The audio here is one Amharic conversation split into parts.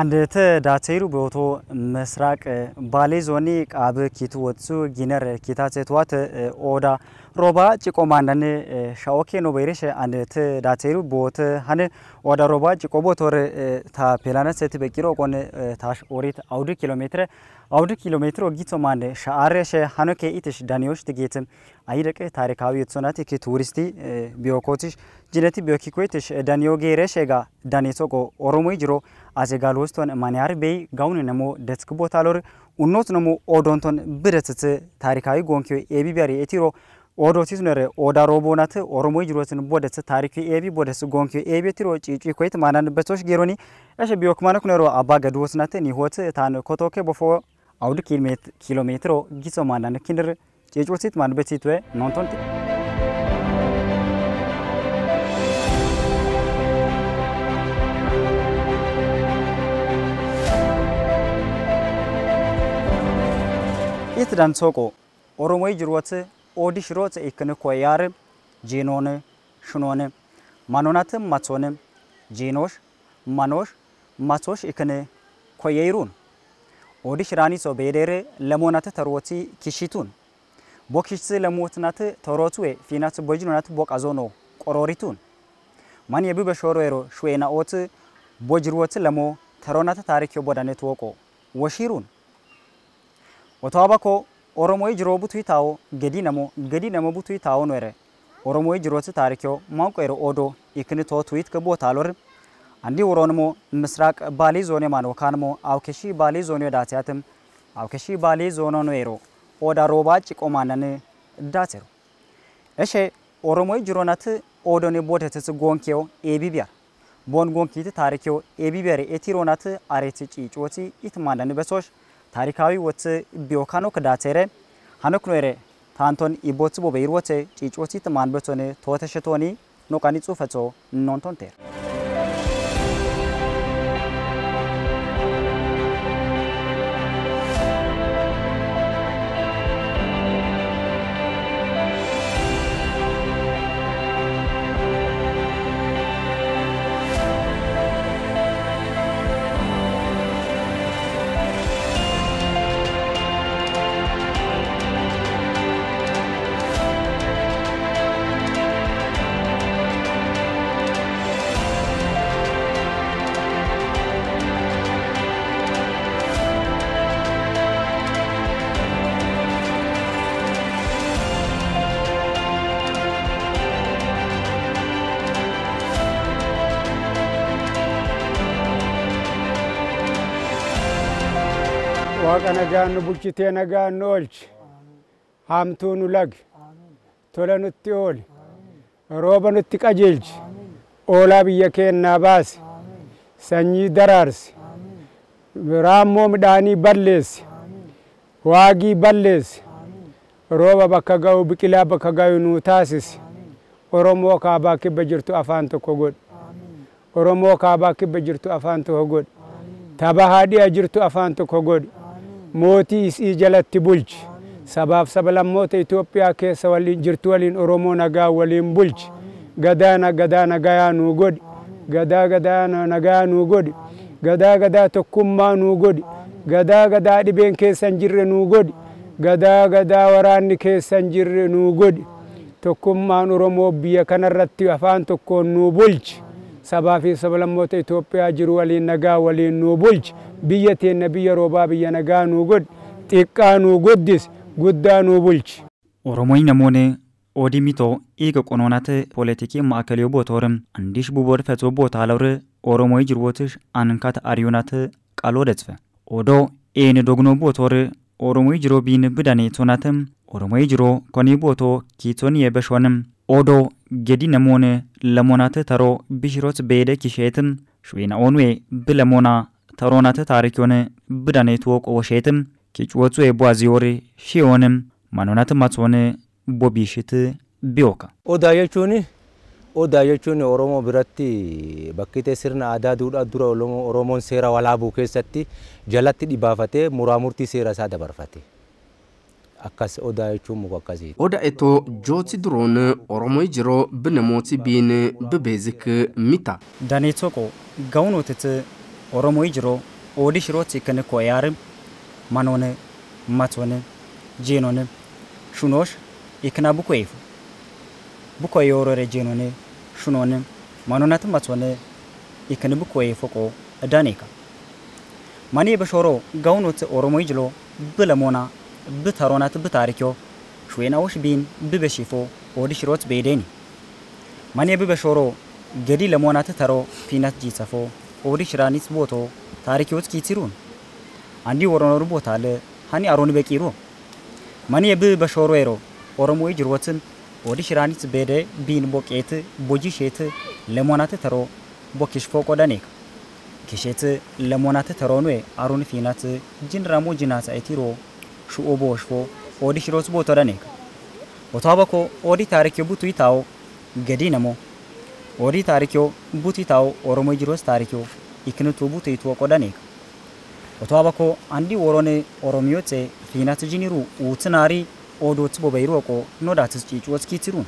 አንድተ ዳቴሩ በቶ ምስራቅ ባሌ ዞኒ ቃብ ኪቱ ወጹ ጊነር ኪታ ሴትዋት ኦዳ ሮባ ጭቆማ አንዳን ሻኦኬ ኖ በይረሽ አንድተ ዳቴሩ ቦት ሀነ ኦዳ ሮባ ጭቆቦ ቦቶር ታ ፔላነ ሰት በቂሮ ቆን ታሽ ኦሪት አውድ ኪሎ ሜትር አውድ ኪሎ ሜትር ወጊቶ ማንደ ሻአሬሽ ሀኖኬ ኢትሽ ዳኒዎች ትጌት አይደቀ ታሪካዊ የተሰናት ኪ ቱሪስቲ ቢዮኮቲሽ ጅነቲ ቢዮኪኩዌትሽ ዳኒዮ ጌረሽ ጋ ዳኔቶቆ ኦሮሞይ ጅሮ አዜጋል ወስቶን እማን ያርቤይ ጋውን ነሞ ደትክ ቦታ ኡኖት ነሞ ኦዶንቶን ብደትት ታሪካዊ ጎንኪዮ ኤቢቢያር የኤቲሮ ኦዶ ቲዝነር ኦዳ ሮቦናት ኦሮሞ ጅሮትን ቦደስ ታሪክ ኤቢ ቦደስ ጎንኪ ኤቢ ጪጪ ኮይት ማናን በቶሽ ጌሮኒ እሺ ቢዮክ ማነኩ ነሮ አባ ገድወስናት ኒሆት ታን ኮቶኬ ቦፎ አውድ ኪሎ ሜትሮ ጊሶ ጪጪ ሲት ማን ወ ኖንቶን Itti dansoqo Oromoo jirwate ኦዲ ሽሮት ኢክን ኮያር ጄኖን ሽኖን ማኖናት ማቶን ጄኖሽ ማኖሽ ማቶሽ ኢክን ኮየይሩን ኦዲ ሽራኒ ሶ ቤዴሬ ለሞናት ተሮቲ ኪሺቱን ቦኪሽት ለሞትናት ተሮቱዌ ፊናት ቦጅኖናት ቦቃዞኖ ቆሮሪቱን ማን የብ በሾሮሮ ሽዌና ኦት ቦጅሮት ለሞ ተሮናት ታሪክ ቦዳኔት ወቆ ወሺሩን Otoo bakoo Oromoo jiroo butuu taa'oo gadi namoo gadi nama butuu taa'oo nore Oromoo jirooti taarikoo manqeero odoo ikni too tuwit ka boota talor andi misrak woroonimo ምስራቅ ባሌ ዞን ማን ወካንሞ አውከሺ ባሌ ዞን ዳትያትም አውከሺ ባሌ ዞኖ ኖሮ ኦዳ ሮባ ጭቆ ማነን ዳትሩ እሺ ኦሮሞ ጅሮናት ኦዶኔ ቦደትስ ጎንኬው ኤቢቢያር ቦን ጎንኪት ታሪኬው ኤቢቢያር ኤቲሮናት አሬት ጪጮቲ ኢትማነን besosh ታሪካዊ ወት ቢዮካኖ ክዳቴረ ሀነኩኖረ ታንቶን ኢቦት ቦበይርወቴ ጪጮቲት ማንበቶን ተወተሸቶኒ ኖቃኒ ጹፈቶ ኖንቶንቴር ዋቀነጋኑ ቡችቴ ነጋኑ ኦልች ሀምቱኑ ለግ ቶለ ኑቲ ኦል ሮበ ኑቲ ቀጅልች ኦላ ብየ ኬና ባስ ሰኚ ደራርስ ራሞ ምዳኒ በሌስ ዋጊ በሌስ ሮበ በከጋዩ ብቂላ በከጋዩ ኑ ታስስ ኦሮሞ ካባ ኪበ ጅርቱ አፋን ቶኮ ጎድ ኦሮሞ ካባ ኪበ ጅርቱ አፋን ቶኮ ጎድ ተባሃዲያ ጅርቱ አፋን ቶኮ ጎድ mootii isii jalatti bulchi. Sabaaf saba lammoota Itoophiyaa keessa waliin jirtu waliin Oromoo nagaa waliin bulchi. Gadaa nagadaa nagayaa nuu godhi. Gadaa gadaa nagayaa nuu godhi. Gadaa gadaa tokkummaa nu godhi. Gadaa gadaa dhibeen keessan jirre nuu godhi. Gadaa gadaa waraanni keessan jirre nu godhi. Tokkummaan Oromoo biyya kanarratti afaan tokkoon nu bulchi. sabaa fi sablammoota Itoophiyaa jiru waliin nagaa waliin nuu bulchi. Biyya teenya biyya roobaa biyya nagaa nuu godhi. Xiqqaa nuu guddisi. Guddaa nuu bulchi. Oromoon namoonni ኦዲም ኢቶ ኢግ ቁኖነት ፖለቲኪ ማዕከልዮ ቦቶርም አንዲሽ ቡቦድ ፈቶ ቦታ ለውር ኦሮሞይ ጅርቦትሽ አንካት አሪዮናት ቃሎ ደጽፈ ኦዶ ኤን ዶግኖ ቦቶር ኦሮሞይ ጅሮ ቢን ብዳኔ ቶናትም ኦሮሞይ ጅሮ ኮኒ ቦቶ ኪቶን የበሾንም ኦዶ ጌዲ ነሞን ለሞናት ተሮ ብሽሮት በሄደ ኪሸትም ሽዌና ኦንዌ ብለሞና ተሮናት ታሪኪዮን ብዳኔት ወቆ ወሸትም ኪጭወፁ የቧዚወር ሺዮንም ማኖናት ማጽሆን ቦቢሽት ቢወካ ኦዳየቹኒ ኦዳ ጀቹን ኦሮሞ ብረቲ በክተ ስርን አዳ ዱዳ ዱረ ኦሮሞን ሴራ ዋላቡ ኬሰቲ ጀላቲ ዲባፈቴ ሙራሙርቲ ሴራ ሳ ደበርፈቴ akkas odaa jechuun muka akkasii. Odaa itoo jooti duroon Oromoo jiroo binamooti biin bibeezik mita. Danii tokko ga'unootiti Oromoo jiru oolii shirootti kan yaari manoonni matoonni jeenoonni shunoosh ikna bukoyeef bukoye yoorore jeenooni shunooni manonati matooni ikni bukoyeef ko daneeka. Manii bishooroo bashooroo ga'unooti Oromoo jiru bila moona. ብተሮናት ብታሪክዮ ሽዌናውሽ ቢን ብበሺፎ ኦድሽ ሮት ቤዴኒ ማኔ ብበሾሮ ገዲ ለሞናት ተሮ ፊናት ጂሰፎ ኦድሽ ራኒት ቦቶ ታሪክዮት ኪቲሩን አንዲ ወሮኖሩ ቦታ አለ ሃኒ አሮን በቂሩ ማኔ ብበሾሮ ኤሮ ኦሮሞይ ጅሮትን ኦድሽ ቤዴ ቢን ቦቄት ቦጂሼት ለሞናት ተሮ ቦኪሽፎ ቆዳኔክ ኪሼት ለሞናት ተሮኑ አሮን ፊናት ጅንራሞ ጅናት አይቲሮ shu'o booshfoo oodi shiroots boo todhaneeka otoo bakoo oodii taarikyoo butuu taa'oo gadii namoo oodii taarikyoo butii taa'oo oromoo jiroos taarikyoo ikinituu butii tuwo qodhaneeka otoo bakoo andi worone oromiyootse fiinaati jiniru uutinaarii oodootsi bobeyiruoqoo nodaatis ciicuwots kiitiruun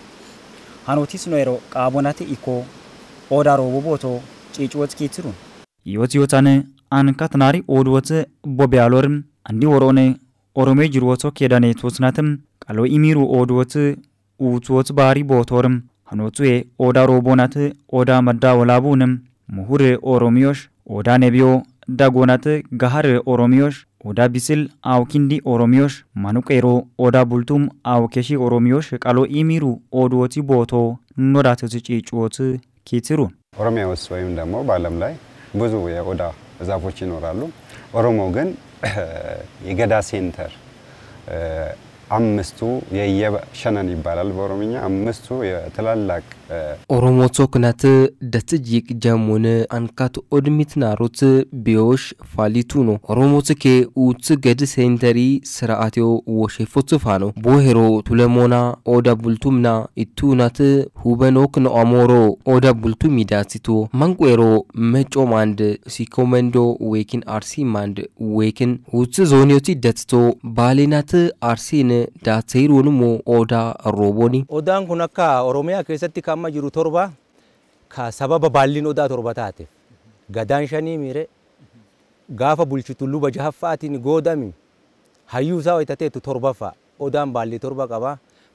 hanootis noero qaabonate ikoo oodaaroo bobootoo ciicuwots kiitiruun yoot yootan ankat naari ooduwote bobeyaalorm andi worone ኦሮሜ ጅሮቶ ኬዳኔት ወስናትም ቃሎ ኢሚሩ ኦድወት ኡትወት ባሪ ቦቶርም ሀኖቱ ኦዳ ሮቦናት ኦዳ መዳ ወላቡንም ምሁር ኦሮሚዮሽ ኦዳ ነቢዮ ዳጎናት ጋሃር ኦሮሚዮሽ ኦዳ ቢስል አውኪንዲ ኦሮሚዮሽ ማኑቀሮ ኦዳ ቡልቱም አውኬሺ ኦሮሚዮሽ ቃሎ ኢሚሩ ኦድወቲ ቦቶ ኖዳት ዝጪ ጭወት ኪትሩ ኦሮሚያ ውስጥ ወይም ደግሞ በዓለም ላይ ብዙ የኦዳ ዛፎች ይኖራሉ። ኦሮሞ ግን የገዳ ሴንተር አምስቱ የየሸነን ይባላል በኦሮምኛ አምስቱ ትላላቅ ኦሮሞቶ ክነት ደትጂቅ ጀሙን አንካት ኦድሚት ናሩት ቢዮሽ ፋሊቱ ነው ኦሮሞት ኬ ውት ገድ ሴንተሪ ስርአቴው ወሼፎት ፋ ነው ቦሄሮ ቱለሞና ኦዳ ቡልቱምና ኢቱናት ሁበኖክ ነው አሞሮ ኦዳ ቡልቱ ሚዳሲቱ መንቁሮ መጮ ማንድ ሲኮመንዶ ዌኪን አርሲ ማንድ ዌኪን ውት ዞኒዮቲ ደትቶ ባሌናት አርሲን ዳቴይሮንሞ ኦዳ ሮቦኒ ኦዳን ኩነካ ኦሮሚያ ከሰቲካ amma jiru torba ka sababa baalliin odaa torba taateef gadaan shanii miire gaafa bulchitu luba jahaffaatiin goodami hayyuu isaa hoytateetu torbaffaa odaan baallii torba qaba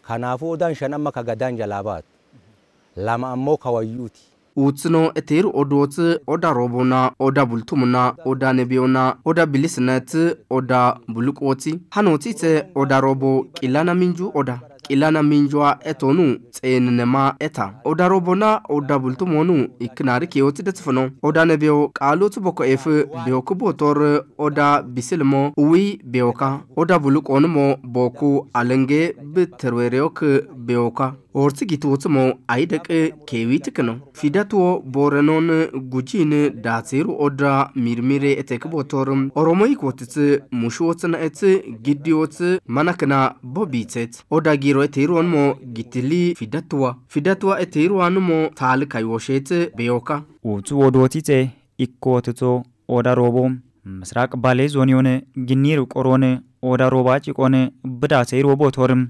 kanaafuu odaan shan amma ka gadaan jalaa baatu lama ammoo ka wayyuuti ውትኖ እቴር ኦዶት ኦዳ ሮቦና ኦዳ ቡልቱሙና ኦዳ ነቢዮና ኦዳ ቢሊስነት ኦዳ ቡልቆቲ ሀኖቲት ኦዳ ሮቦ ቂላና ሚንጁ ኦዳ qillana minjwa etonu tsenenema eta Oda odaro bona odabultumonu iknari ki kiyoti detfono odane beo qalutu boko ef bioku kubotor oda bisilmo uwi bioka. oda buluk onumo boku alenge biterwereok beoka orti gituwotumo aideke kewitikino fidatuwo borenon gujin datiru oda mirmire etekbotor oromo mushu mushuwotina eti giddi gidiwoti manakina bobitet oda gi yeroo itti hiruunmoo gitilii fidattuwa fidattuwa itti hiruunmoo taali kayoosheeti beeyoka. Wuutu wodootite ikkootitoo oda rooboom ምስራቅ ባሌ ዞን የሆነ ግኒር ቆሮን ኦዳ ሮባ ጭቆን ብዳሴ ሮቦቶርም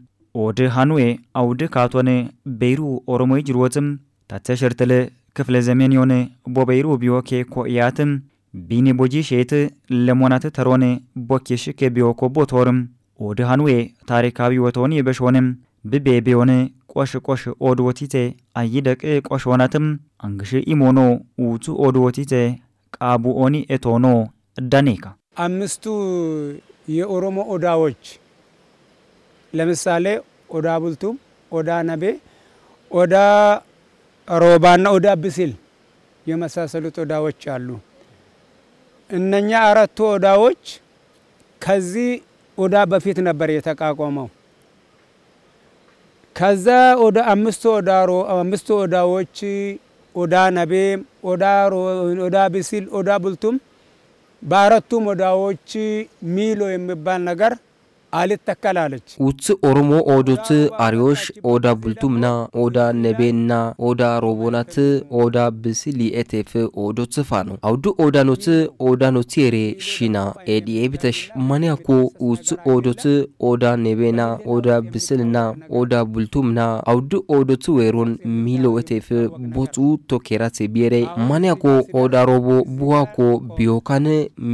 ኦድ ሃኑዌ አውድ ካቶን ቤይሩ ኦሮሞይ ጅሮትም ታተሸርትል ክፍለ ዘመን የሆነ ቦቤይሩ ቢዮኬ ኮእያትም ቢኒ ቦጂ ሼት ለሞናት ተሮን ቦኬሽ ኬቢዮ ኮቦቶርም ኦድ ሃንዌ ታሪካዊ ወቶን የበሾንም ብቤ ቤዮን ቆሽ ቆሽ ኦድወቲቴ አይደቅ ቆሽ ሆናትም አንግሽ ኢሞኖ ውቱ ኦድወቲቴ ቃቡኦኒ ኤቶኖ እዳኔካ አምስቱ የኦሮሞ ኦዳዎች ለምሳሌ ኦዳ ቡልቱም፣ ኦዳ ነቤ፣ ኦዳ ሮባና ኦዳ ብስል የመሳሰሉት ኦዳዎች አሉ። እነኛ አራቱ ኦዳዎች ከዚህ ኦዳ በፊት ነበር የተቋቋመው። ከዛ ኦዳ አምስቱ ኦዳሮ አምስቱ ኦዳዎች ኦዳ ነቤ፣ ኦዳ ብስል፣ ኦዳ ቡልቱም በአራቱም ኦዳዎች ሚሎ የሚባል ነገር አልተከላለች ውት ኦሮሞ ኦዶት አሪዮሽ ኦዳ ቡልቱምና ኦዳ ነቤና ኦዳ ሮቦናት ኦዳ ብስሊኤቴፍ ኦዶት ፋኑ አውዱ ኦዳኖት ኦዳኖት የሬ ሽና ኤዲኤ ብተሽ ማንያኮ ውት ኦዶት ኦዳ ነቤና ኦዳ ብስልና ኦዳ ቡልቱምና አውዱ ኦዶት ዌሮን ኤቴፍ ቦጡ ቶኬራት ቢሬ ማንያኮ ኦዳ ሮቦ ቡዋኮ ቢዮካን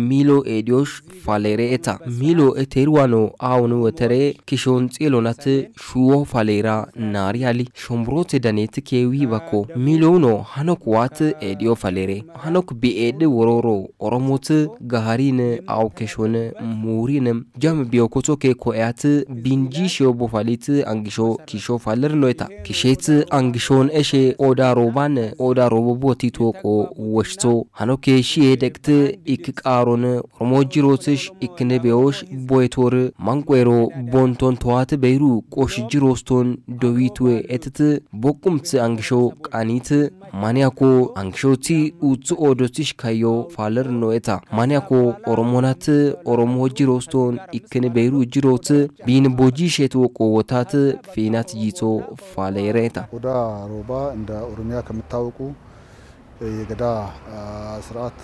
ሚሎ ኤዲዮሽ ፋሌሬ ኤታ ሚሎ ኤቴርዋኖ አውኑ ወተሬ ኪሾን ጺሎነት ሹዎ ፋሌራ ናሪያሊ ሾምሮት ደኔት ኬዊ በኮ ሚሎኖ ሀኖክ ዋት ኤዲዮ ፋሌሬ ሀኖክ ቢኤድ ወሮሮ ኦሮሞት ጋሃሪን አው ኬሾን ሙሪን ጀም ቢዮኮቶ ኬኮያት ቢንጂ ሺዮ ቦፋሊት አንግሾ ኪሾ ፋለር ኖይታ ኪሼት አንግሾን ኤሼ ኦዳ ሮባን ኦዳ ሮቦቦ ቲቶቆ ወሽቶ ሀኖኬ ሺዬ ደግት ኢክ ቃሮን ኦሮሞ ቦይቶር ማን ቋንቆሮ ቦንቶን ተዋት በይሩ ቆሽጅ ሮስቶን ዶዊት ወ እትት ቦቁምት አንግሾ ቃኒት ማንያኮ አንግሾቲ ውፅ ኦዶትሽ ካዮ ፋለር ኖኤታ ማንያኮ ኦሮሞናት ኦሮሞ ሮስቶን ይክን በይሩ ጅሮት ቢን ቦጂ ሼት ወቆ ወታት ፌናት ይቶ ፋለ ይረታ ሮባ እንደ ኦሮሚያ ከምታወቁ የገዳ ስርዓት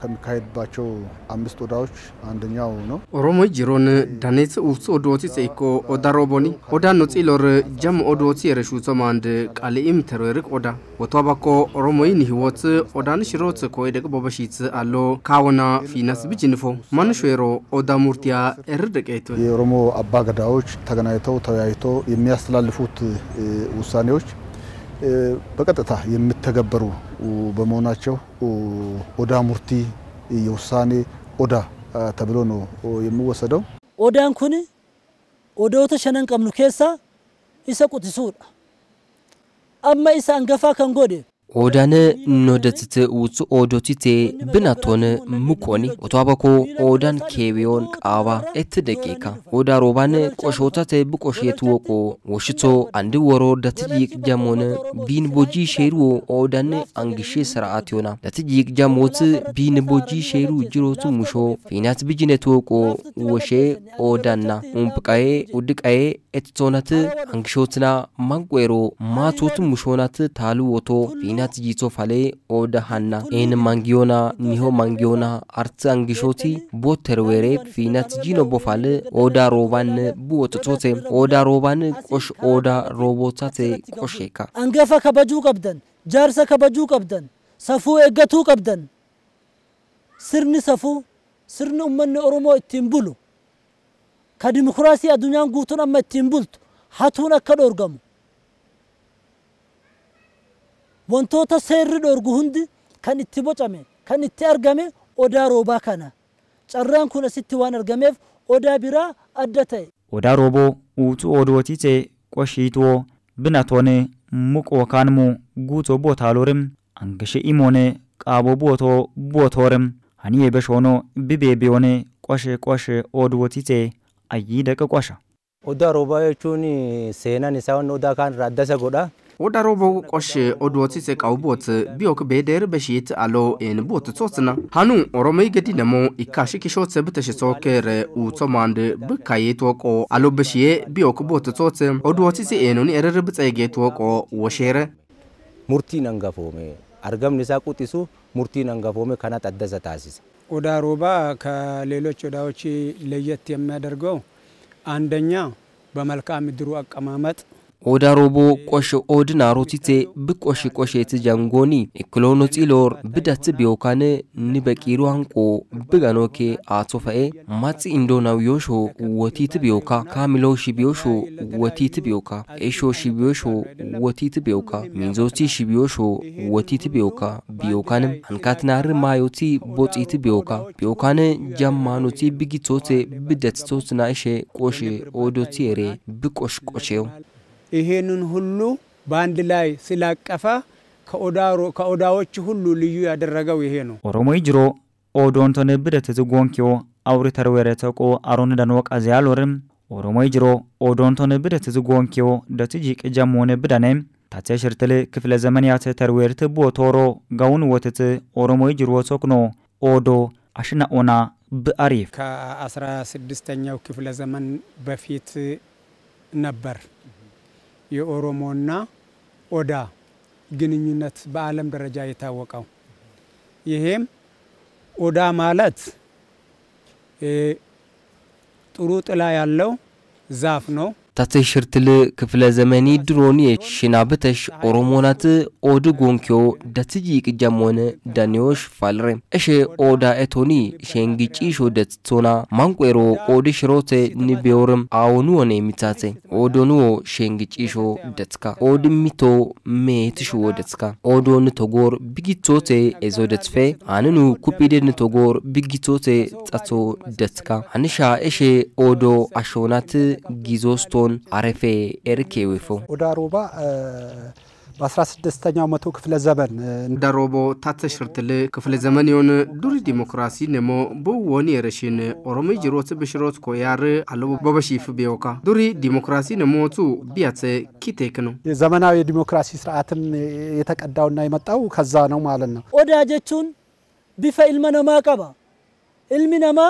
ከሚካሄድባቸው አምስት ኦዳዎች አንደኛው ነው። ኦሮሞ ጅሮን ዳኔት ውብሱ ኦዶቲ ጼኮ ኦዳ ሮቦኒ ኦዳ ኦዳኖ ሎር ጀም ኦዶቲ የረሹ ሶማንድ ቃልኢም ተሮርቅ ኦዳ ወቶ ወቷባኮ ኦሮሞይን ህይወት ኦዳን ሽሮት ኮይ ኮይደቅ ቦበሺት አሎ ካወና ፊናስ ብጅንፎ ማንሾሮ ኦዳ ሙርቲያ እር ደቄቱ የኦሮሞ አባ ገዳዎች ተገናኝተው ተወያይቶ የሚያስተላልፉት ውሳኔዎች በቀጥታ የምተገበሩ በመሆናቸው ኦዳ ሙርቲ የውሳኔ ኦዳ ተብሎ ነው የሚወሰደው። ኦዳን ኩን ኦዶተ ሸነን ቀምኑ ኬሳ ይሰቁት ቁጥሱudha አማ isa angafa ከንጎዴ ኦዳነ ኖደትት ውፁ ኦዶቲቴ ብናቶን ምኮኒ ኦቷበኮ ኦዳን ኬቤዮን ቃባ እት ደቂካ ኦዳ ሮባን ቆሾታቴ ብቆሽ የትወቆ ወሽቶ አንድ ወሮ ደትጂቅ ጃሞን ቢን ቦጂ ሼሩ ኦዳን አንግሼ ስርዓት ዮና ደትጂቅ ጃሞት ቢን ቦጂ ሼሩ ጅሮቱ ሙሾ ፊናት ብጅነ ትወቆ ወሼ ኦዳና ኡምብቃዬ ኡድቃዬ እትቶናት አንግሾትና ማንቆሮ ማቶት ሙሾናት ታሉ ወቶ ምክንያት ይቶፋሌ ኦደ ሃና ኤን ማንጊዮና ኒሆ ማንጊዮና አርት አንጊሾቲ ቦተር ዌሬ ፊናት ጂኖ ቦፋል ኦዳ ሮባን ቡወጥቶቴ ኦዳ ሮባን ቆሽ ኦዳ ሮቦታቴ ቆሼካ አንገፈ ከበጁ ቀብደን ጃርሰ ከበጁ ቀብደን ሰፉ እገቱ ቀብደን ስርን ሰፉ ስርን ኡመን ኦሮሞ እቲን ቡሉ ከዲሞክራሲ አዱኛን ጉቱን አመ እቲን ቡልቱ ሀቱን አከ ዶርገሙ wantoota seerri dhorgu hundi kan itti bocame kan itti argame odaa roobaa kana carraan kun asitti waan argameef odaa biraa adda ta'e. Odaa rooboo uutuu odootiitee qoshiitoo binatoone muqoo kaanmu guutoo bootaaluurim angashe imoone qaaboo bootoo bootoorim hanii beshoonoo bibee biyoone qoshe qoshe odootiitee ayyii daqa qosha. Odaa roobaa jechuun seenaan isaa odaa kaan irraa adda isa godha. ወዳሮቦ ቆሽ ኦዶቲ ሴቃው ቦት ቢዮክ ቤዴር በሽት አሎ ኤን ቦት ሶስና ሃኑ ኦሮሞይ ገዲ ነሞ ኢካሽ ኪሾት ብተሽ ሶከር ኡቶማንድ ብካዬ ትወቆ አሎ በሽዬ ቢዮክ ቦት ሶት ኦዶቲ ሴኤኑን ኤረር ብጸጌ ትወቆ ወሼረ ሙርቲ ነንገፎሜ አርገም ሳ ቁጢሱ ሙርቲ ነንገፎሜ ከናት አደሰ ታሲስ ኦዳ ሮባ ከሌሎች ኦዳዎች ለየት የሚያደርገው አንደኛ በመልክዓ ምድሩ አቀማመጥ ኦዳሮቦ ቆሽ ኦድ ናሮቲቴ ብቆሽ ቆሽ የትጃንጎኒ እክሎኖ ጺሎር ብዳት ቢዮካን ንበቂሩ አንቆ ብጋኖኬ አቶ ማጺ እንዶናው ዮሾ ወቲት ቢዮካ ካሚሎ ሺቢዮሾ ወቲት ቢዮካ ኤሾ ሺቢዮሾ ወቲት ቢዮካ ሚንዞቲ ሺቢዮሾ ወቲት ቢዮካ ቢዮካንም አንካትናር ማዮቲ ቦጺት ቢዮካ ቢዮካን ጃማኖቲ ብጊቶቴ ብደትቶትናእሼ ቆሽ ኦዶቲ ኤሬ ብቆሽ ቆሼው ይሄንን ሁሉ በአንድ ላይ ስላቀፈ ከኦዳዎች ሁሉ ልዩ ያደረገው ይሄ ነው። ኦሮሞ ጅሮ ኦዶንቶን ብደትት ጎንኪዮ አውሪተር ወረተቆ አሮን ደኖ ቀዚያል ኦሮሞ ጅሮ ኦዶንቶን ብደትት ጎንኪዮ ደትጂ ቅጀሞን ብደነ ታቴ ሽርትል ክፍለ ዘመን ያተ ተርዌርት ቦቶሮ ጋውን ወትት ኦሮሞ ጅሮ ሶክኖ ኦዶ አሽናኦና ብአሪፍ ከ16ኛው ክፍለ ዘመን በፊት ነበር። የኦሮሞና ኦዳ ግንኙነት በዓለም ደረጃ የታወቀው። ይሄም ኦዳ ማለት ጥሩ ጥላ ያለው ዛፍ ነው። ሽርትል ክፍለ ዘመኒ ድሮን የሽናብተሽ ኦሮሞናት ኦድ ጎንኪዮ ደትጂ ቅጃሞን ዳኒዮሽ ፋልሬ እሽ ኦዳ ኤቶኒ ሸንግጪ ሾደት ደትቶና ማንቆሮ ኦድ ሽሮቴ ንቤዮርም አዎኑወነ የሚታቴ ኦዶኑዎ ሾ ደትካ ኦድ ሚቶ ሜትሽዎ ደትካ ኦዶን ቶጎር ብጊቶቴ ኤዞ ደትፌ አንኑ ኩጲዴን ቶጎር ብጊቶቴ ጸቶ ደትካ አንሻ እሽ ኦዶ አሾናት ጊዞስቶ ያለውን አረፌ ኤርኬ ዊፎ ወደ አሮባ በ16ኛው መቶ ክፍለ ዘመን ዳሮቦ ታተሽርትል ክፍለ ዘመን የሆን ዱሪ ዲሞክራሲ ነሞ ብወን የረሽን ኦሮሞ ጅሮት ብሽሮት ኮያር አለ በበሺፍ ቢወካ ዱሪ ዲሞክራሲ ነሞቱ ቢያት ኪቴክ ነው የዘመናዊ የዲሞክራሲ ስርዓትን የተቀዳውና የመጣው ከዛ ነው ማለት ነው። ኦዳ ጀቹን ቢፈ ኢልመ ነማ ቀባ ኢልሚ ነማ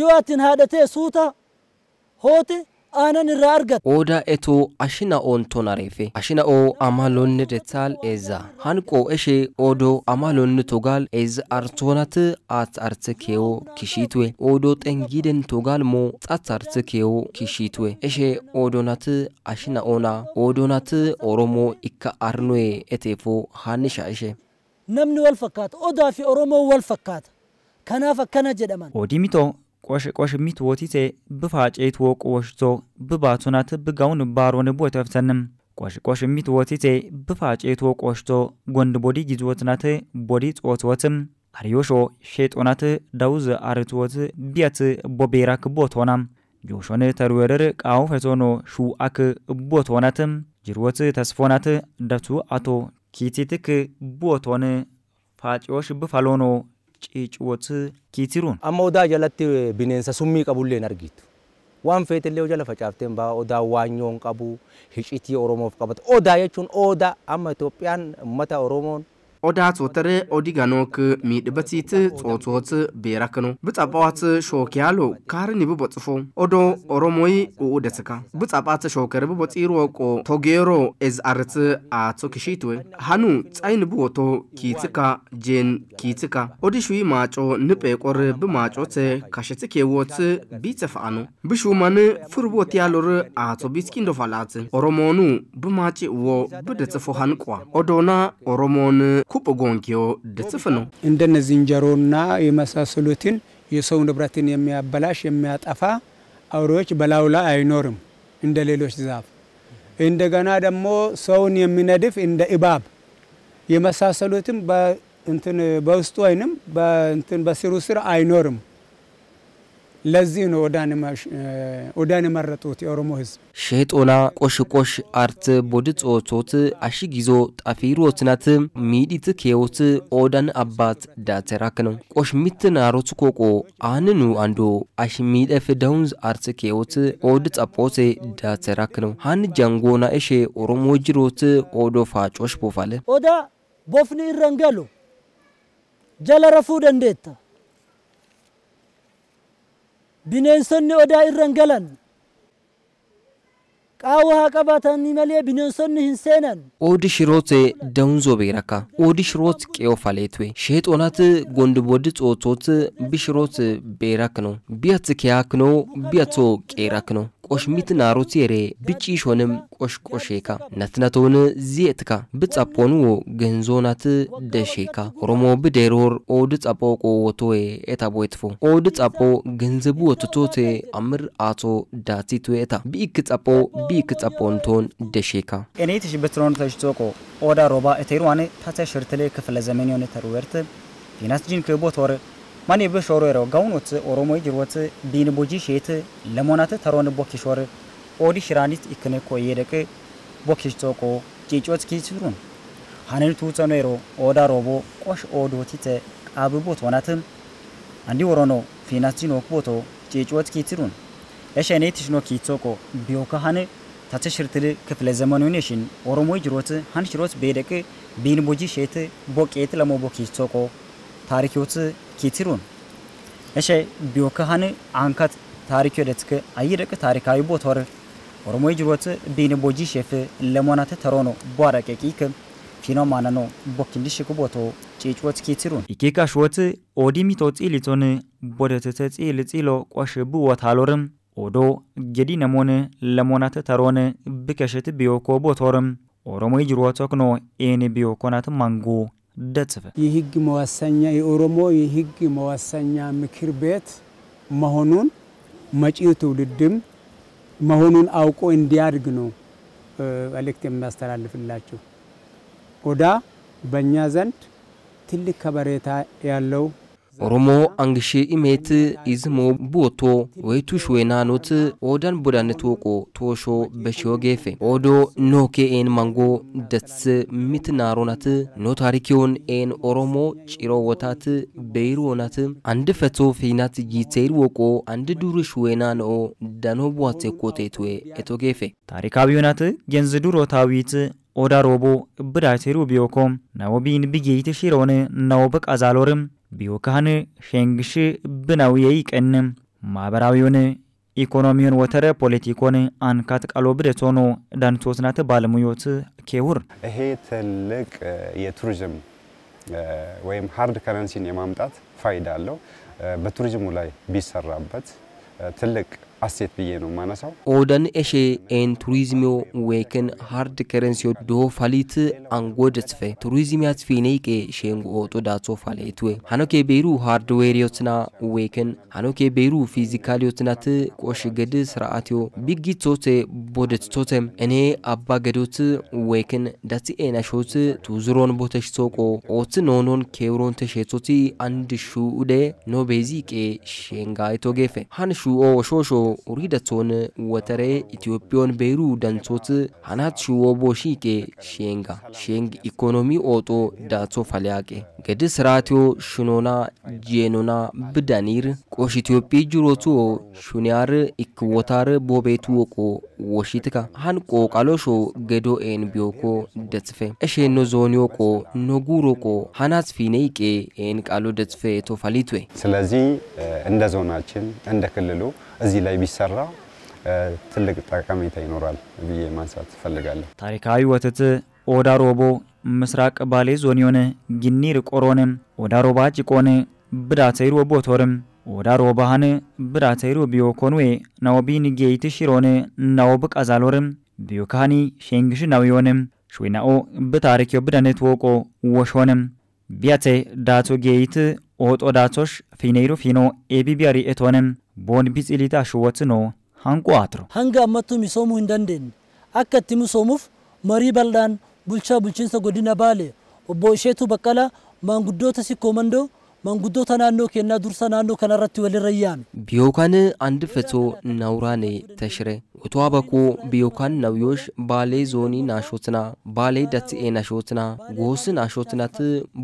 ዩዋትን ሀደቴ ሱታ hoote aanan irraa argata. Ooda etuu ashina oontoon areefe ashina oo amaloonni detaal eeza hanqoo ishee odoo amaloonni togaal eeza artoonati at arti keewo kishiitwe odoo xengiden togaal moo xat arti keewo kishiitwe ishee odoonati ashina oona odoonati oromoo ikka arnoe eteefoo haanisha ishee. Namni wal fakkaata odaa fi oromoo wal fakkaata kanaaf akkana jedhaman. Odii mitoo qosh mitwootitee bifaa ceetwoo quwoshitoo bibaatunat bigawn baaroon bu'etefsannim ቆሽቆሽ ብፋጨት ወቁ ወሽቶ ጎንድ ቦዲ ጊዝወትናት ቦዲ ጾትወትም አርዮሾ ሼጦናት ዳውዝ አርትወት ቢያት ቦቤራክ ቦቶና ጆሾን ተርወረር ቃው ፈቶኖ ሹ አክ ቦቶናት ጅርወት ተስፎናት ደቱ አቶ ኪቲትክ ቦቶን ፋጮሽ ብፋሎኖ ciicuwot kiitiruun. Amma odaa jalatti bineensa summii qabullee hin argitu. waan feetillee jala facaafteen ba'aa odaa waanyoon qabu hicitii oromoof qabatu. odaa jechuun odaa amma Itoophiyaan uummata Oromoon ኦዳ ጾተረ ኦዲጋኖክ ሚድበቲት ጾቶት ቤራክኖ ብጻባዋት ሾኪያሎ ካርን ብቦጽፎ ኦዶ ኦሮሞይ ኡኡደትካ ብጻባት ሾከር ብቦጺሩ ወቆ ቶጌሮ ኤዝአርት አቶ ክሺትዌ ሃኑ ጻይን ብወቶ ኪትካ ጄን ኪትካ ኦዲሹይ ማጮ ንጴቆር ብማጮት ካሸትኬዎት ቢጽፍአኖ ብሹማን ፍርቦት ያሎር አቶ ቢስኪንዶፋላት ኦሮሞኑ ብማጪ ዎ ብደጽፎ ሃንቋ ኦዶና ኦሮሞን ኩጵጎንኪዮ ድጽፍ ነው። እንደነዚህ እንጀሮና የመሳሰሉትን የሰው ንብረትን የሚያበላሽ የሚያጠፋ አውሬዎች በላዩ ላይ አይኖርም እንደ ሌሎች ዛፍ። እንደገና ደግሞ ሰውን የሚነድፍ እንደ እባብ የመሳሰሉትም በእንትን በውስጡ ወይንም በእንትን በስሩ ስር አይኖርም። ለዚህ ነው ኦዳን የመረጡት የኦሮሞ ህዝብ። ሼህ ቆሽቆሽ አርት ቦድ ጾቶት አሽጊዞ ጣፊሮትናት ሚዲት ኬዎት ኦዳን አባት ዳተራክ ነው ቆሽ ሚት ናሮት ኮቆ አንኑ አንዶ አሽ ሚደፍ ዳውንዝ አርት ኬዎት ኦድ ጻጶቴ ዳተራክ ነው ሃን ጃንጎና እሼ ኦሮሞ ጅሮት ኦዶ ፋጮሽ ቦፋለ ኦዳ ቦፍኒ ረንገሎ ጀለረፉ ደንዴታ bineensonni odaa irran galan qaawwa haa qabatanii malee bineensonni hin seenan. Oodi shiroote daunzoo beeraka. Oodi shiroot qe'oo faleetwe. Shee xonaat gondoboodi xootoot bishiroot beerakno. Biyya tikiyakno biyya too qeerakno. ቆሽሚት ቆሽሚትን ብጪ ሾንም ቆሽቆሼካ ነትነቶን ዚየትካ ብጻጶንዎ ገንዞናት ደሼካ ኦሮሞ ብዴሮር ኦድ ጻፖ ቆወቶ ቆወቶዬ ቦይትፎ ኦድ ጻፖ ገንዘቡ ወትቶት አምር አቶ ዳቲቱ ኤታ ቢኢክ ጻጶ ቢኢክ ጻጶንቶን ደሼካ ኤኔትሽ ብትሮን ተሽቶቆ ኦዳ ሮባ ኤቴሩዋኔ ታተ ሽርትሌ ክፍለ ዘመን የሆነ ተሩዌርት ፊናስ ጂን ክቦት ወር ማን የበ ሾሮ የረው ጋውኖት ኦሮሞ ይጅሮት ቢን ቢንቦጂ ሼት ለሞናተ ተሮን ቦኪሾር ኦዲ ሽራኒት ይክነ የደቀ ቦኪሽ ጾቆ ጪጮት ኪስሩን ሀነል ቱጾ ነይሮ ኦዳ ሮቦ ቆሽ ኦዶቲተ ቃብቦት ወናተ አንዲ ወሮኖ ፊናስጂን ወክቦቶ ጪጮት ኪስሩን ኤሸኔት ሽኖ ኪጾቆ ቢዮካሃነ ታተሽርትል ክፍለ ዘመኑ ነሽን ኦሮሞ ይጅሮት ሃን ሽሮት በደቀ ቢን ቢንቦጂ ሼት ቦቄት ለሞ ቦኪሽ ጾቆ tarikiyoti ketirun. Eşe biyoka hani ankat tarikiyo detki ayirek tarikayi botoru. Oromoy jirwati bini boji şefi lemonate tarono bu arakeki ikim. ፊኖ ማነኖ ቦኪንዲሽ ክቦቶ ጭጭወት ኪትሩን ኢኬካ ሽወት ኦዲሚቶ ጺሊቶን ቦደተተ ጺል ጺሎ ቆሽ ብወት አሎርም ኦዶ ጌዲ ነሞን ለሞናተ ተሮን ብከሸት ቢዮኮ ቦቶርም ኦሮሞይ ጅሮቶክኖ ኤን ቢዮኮናት ማንጎ ደጽፈ የህግ መዋሰኛ የኦሮሞ የህግ መዋሰኛ ምክር ቤት መሆኑን መጪው ትውልድም መሆኑን አውቆ እንዲያድግ ነው መልእክት የሚያስተላልፍላቸው። ኦዳ በእኛ ዘንድ ትልቅ ከበሬታ ያለው Oromoo angishee imeeti izimoo buutoo wayituu shwee naanoti oodaan bodaanne tuuqu tooshoo beshiyoo geefe oodoo nookee een mangoo datse miti naaronati no taarikiyoon een Oromoo ciroowwataati beyiroonati andi fetoo fiinati yiitseir woqoo andi duri shwee naanoo danoo buwatse kooteetue eto geefe ታሪካዊውናት የንዝዱሮታዊት ኦዳ ሮቦ ብዳቴሩ ቢዮኮም ናወቢን ብጌይት ሺሮን ናወበ ቃዛሎርም ቢዮካህን ሼንግሽ ብናውየ ይቀን ማኅበራዊውን ኢኮኖሚውን ወተረ ፖለቲኮን አንካት ቃሎ ብደት ሆኖ ዳንቶስናት ባለሙዮት ኬውር ይሄ ትልቅ የቱሪዝም ወይም ሀርድ ከረንሲን የማምጣት ፋይዳ አለው። በቱሪዝሙ ላይ ቢሰራበት ትልቅ አሴት ብዬ ነው ማነሳው። ኦደን ኤሼ ኤን ቱሪዝሚዮ ዌክን ሃርድ ከረንሲዮ ዶ ፋሊት አንጎደስፌ ቱሪዝም ፊኔይቄ ሼንጉ ኦጦ ዳቶ ፋሌትዌ ሀኖኬ ቤሩ ሃርድዌሪዮትና ዌክን ሀኖኬ ቤሩ ፊዚካልዮትናት ቆሽ ገድ ስርዓትዮ ቢጊቶቴ ቦደትቶቴ እኔ አባ ገዶት ዌክን ዳቲ ኤናሾት ቱዝሮን ቦተሽ ሶቆ ኦት ኖኖን ኬብሮን ተሼቶቲ አንድ ሹ ኡዴ ኖቤዚቄ ሼንጋይቶ ጌፌ ሀን ሹኦ ሾሾ uriidatoon wataree Itiyoophiyoon beeruu dansoot hanaat shiwooboo shiiqee sheenga sheengi ikonomii ooxoo daatoo falaaqe gadi siraatiyoo shinoonaa jeenonaa bidaniir qoosh Itiyoophiyi jirootu ikwotar ikkiwotaar boobeetu woqoo woshitika han qooqaloshoo gedoo een biyookoo datfe esheenno zooniyookoo noguurookoo hanaat ፊነይቄ een ቃሎ ደትፌ ቶፋሊትዌ ስለዚህ እንደ ዞናችን እንደ ክልሉ እዚህ ላይ ቢሰራ ትልቅ ጠቀሜታ ይኖራል ብዬ ማንሳት እፈልጋለሁ። ታሪካዊ ወተት ኦዳ ሮቦ ምስራቅ ባሌ ዞኒዮን ጊኒር ቆሮን ኦዳ ሮባ ጭቆን ብዳተይሩ ቦቶርም ኦዳ ሮባህን ብዳተይሩ ቢዮኮንዌ ናኦቢን ጌይት ሺሮን ናኦብ ቀዛሎርም ቢዮካኒ ሼንግሽ ናዊዮንም ሽዊናኦ ብታሪክዮ ብዳኔት ወቆ ወሾንም ቢያቴ ዳቶ ጌይት ኦጦዳቶሽ ፊኔሩ ፊኖ ኤቢቢያሪ ኤቶንም ቦን ቢጽሊታ ሽወት ኖ ሃንቁ አትሮ ሃንጋ አመቱ ሚሶሙ ሂንደንዴን አከቲ ሚሶሙፍ መሪ በልዳን ቡልቻ ቡልቺንሰ ጎዲና ባሌ ኦቦ ኢሼቱ በቀላ ማንጉዶተ ሲኮመንዶ manguddoo naannoo kennaa dursa naannoo kanarratti walirra yaame. Biyookaan አንድፍቶ ነውራኔ ተሽሬ ኦቶ አበኩ ቢዮካን ነውዮሽ ባሌ ዞኒ ናሾትና ባሌ ደትኤ ናሾትና ጎስን አሾትናት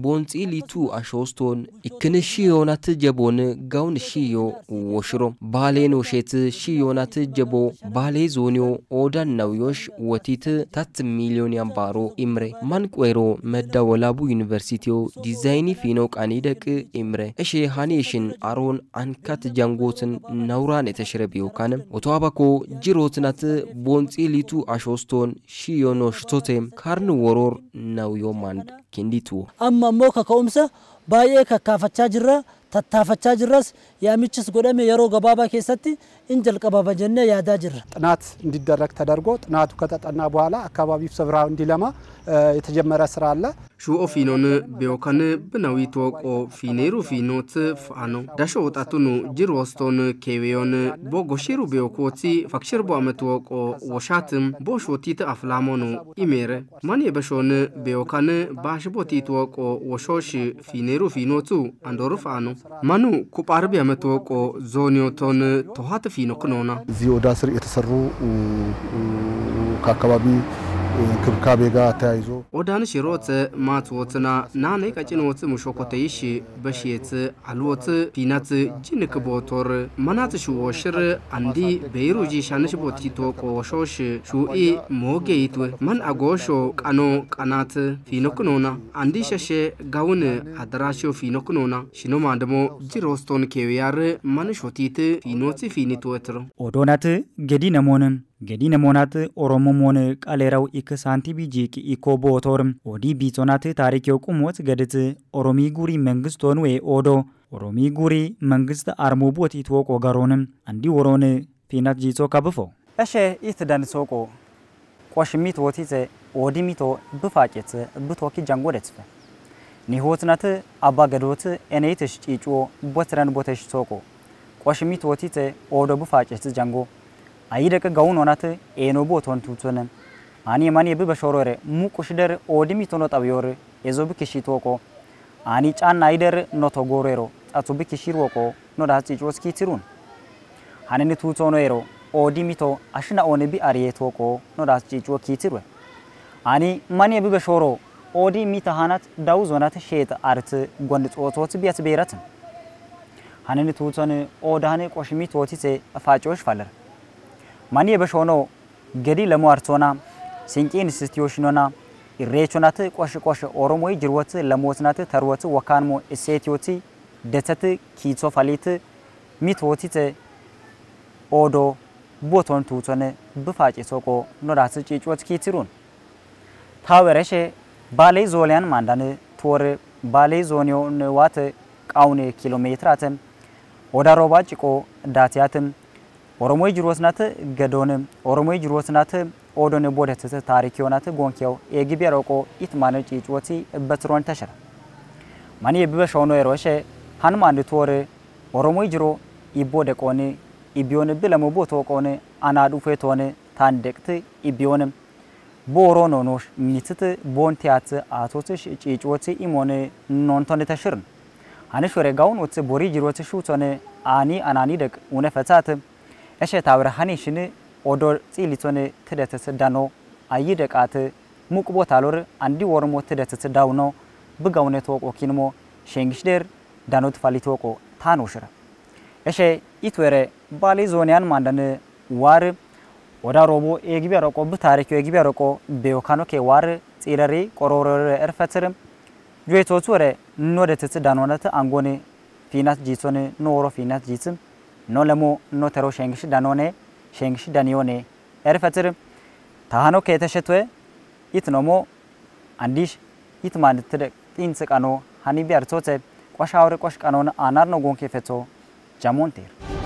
ቦንጺ ሊቱ አሾስቶን እክን ሺዮናት ጀቦን ጋውን ሺዮ ወሽሮ ባሌን ወሼት ሺዮናት ጀቦ ባሌ ዞኒዮ ኦዳን ነውዮሽ ወቲት ታት ሚሊዮን ያምባሮ ኢምሬ ማንቆሮ መዳወላቡ ዩኒቨርሲቲዮ ዲዛይኒ ፊኖ ቃኒ ደቅ ኢምሬ እሺ ሃኒሽን አሮን አንካት ጃንጎትን ነውራን የተሽረ ቢውካንም ወተዋባኮ ጅሮትናት ቦንጺ ሊቱ አሾስቶን ሺዮኖ ሽቶቴም ካርን ወሮር ነው ዮማንድ ኪንዲቱ አማ ሞ ከከኡምሰ ባዬ ከካፈቻ ጅረ ተታፈቻ ጅረስ ያሚችስ ጎደሜ የሮ ገባባ ኬሰቲ እን ጀልቀባባ ጀነ ያዳ ጅራ ጥናት እንዲደረግ ተደርጎ ጥናቱ ከተጠና በኋላ አካባቢ ሰብራው እንዲለማ የተጀመረ ስራ አለ። ሹኦ ፊኖን ቤዮከን ብነዊ ተወቆ ፊኔሩ ፊኖት ፍአኖ ዳሾ ወጣቱኑ ጅር ወስቶን ኬዌዮን ቦጎሺሩ ቤዮኮቲ ፋክሽር ቦአመት ወቆ ወሻትም ቦሾቲት አፍላሞኑ ኢሜረ ማን የበሾን ቤዮከን ባሽቦቲት ወቆ ወሾሽ ፊኔሩ ፊኖቱ አንዶሩ ፍአኖ ማኑ ኩጳርቢ አመት ወቆ ዞኒዮቶን ተኋት ፊ ንኩነውና እዚ ወደ አስር የተሰሩ ከአካባቢ እንክብካቤ ጋር ተያይዞ ኦዳንሽ ሮት ማትወትና ናኔ ቀጭኖት ሙሾኮተይሽ በሽየት አልወት ፊነት ጅንክ ቦቶር መናት ሽዎሽር አንዲ በይሩጂ ሻንሽ ቦቲቶ ቆሾሽ ሹኢ ሞጌይት መን አጎሾ ቀኖ ቀናት ፊኖክኖና አንዲ ሸሸ ጋውን አደራሽዮ ፊኖክኖና ሽኖማ ደሞ ጅሮስቶን ኬውያር መንሾቲት ፊኖት ፊኒት ወትር ኦዶነት ገዲ ነሞንም gadi namoonati oromomoon qaleeraaw ikka saantii biijiik ikkoo bootor odii biitonati taarikii qumwoot gaditi oromii guurii mangistoon wee oodoo oromii guurii mangista armoo buuti tooqoo garoon andi woroon ፊናት ጂቶ ካብፎ እሺ ኢት ደን ሶቆ ቆሽሚት ወቲዘ ወዲሚቶ ብፋቄት ብቶኪ ጃንጎደት ኒሆትናት አባ ገዶት ኤኔትሽ ጪጮ ቦትረን ቦተሽ ሶቆ ቆሽሚት ወቲዘ ኦዶ ብፋቄት ጃንጎ አይደቀ ጋውን ወናት ኤኖቡ ወቶንቱቱነ አኒ ማኒ የብ በሾሮረ ሙቁሽደር ኦድሚ ቶኖ ጠብዮር ኤዞብ ክሺት ወቆ አኒ ጫና አይደር ኖቶ ጎሮሮ ጸቱብ ክሺር ወቆ ኖዳስ ጭጮስኪ ትሩን ሀነኒ ቱቶኖ ኤሮ ኦድሚ ቶ አሽና ኦንቢ አርየት ወቆ ኖዳስ ጭጮ ኪትሩ አኒ ማኒ የብ በሾሮ ኦዲ ሚታሃናት ዳውዝ ወናት ሼጥ አርት ጎንድ ጾቶት ቢያት ቤረትን ሀነኒ ቱቶን ኦዳኔ ቆሽሚ ቶቲሴ ፋጮሽ ፋለር manii bashoonoo gadi lamoo arsoonaa sinqiin istiyooshinonaa irreechonat qosh qosh oromoy jirwot lamootnat tarwot wakaanmo iseetiyoti detet kiisofalit mitootit odo ቦቶን ቱቶን ብፋጭ ሶቆ ኖዳት ጭጮት ኪትሩን ታወረሸ ባሌ ዞሊያን ማንዳን ቶር ባሌ ዞኒዮን ዋት ቃውን ኪሎ ሜትራትም ወደ ሮባ ጭቆ ዳትያትም ኦሮሞ ጅሮስናት ገዶን ኦሮሞ ጅሮስናት ኦዶን ቦደትት ታሪክ የሆናት ጎንኪያው ኤግቢ ረቆ ኢትማነ ጪጮቲ በትሮን ተሸረ ማን የብበሻው ነው የሮሸ ሃን ማን ቶር ኦሮሞ ጅሮ ኢቦደቆን ኢቢዮን ቦቶ ተቆን አናዱ ፌቶን ታንደቅት ኢቢዮን ቦሮ ኖኖሽ ሚትት ቦንቲያት አቶትሽ ጪጮቲ ኢሞን ኖንቶን ተሽርን አንሽ ወረጋውን ወት ቦሪ ጅሮት ሹቶን አኒ አናኒ ደቅ ኡነ ፈታት eşet avrahan işini odor tsilisone tedetesi dano ayi dekatı mukbot alor andi wormo tedetesi dauno bıgavne toko kinmo şengişler danot fali toko tanoşra. Eşe itvere bali zonyan mandanı var oda robo egibi aroko bu tarikyo egibi aroko beyokano ke var tsirari kororore erfetirim ጆቶቱ ወረ ኖደትት ዳኖነት አንጎኔ ፊናት ጂቶኔ ኖሮ ፊናት ጂትም no lemu no tero shengishi danone shengishi danione er fatir tahano keteshetwe itnomo andish itmanitir insikano hanibi artote qoshawri qoshqanon anar no gonke feto jamontir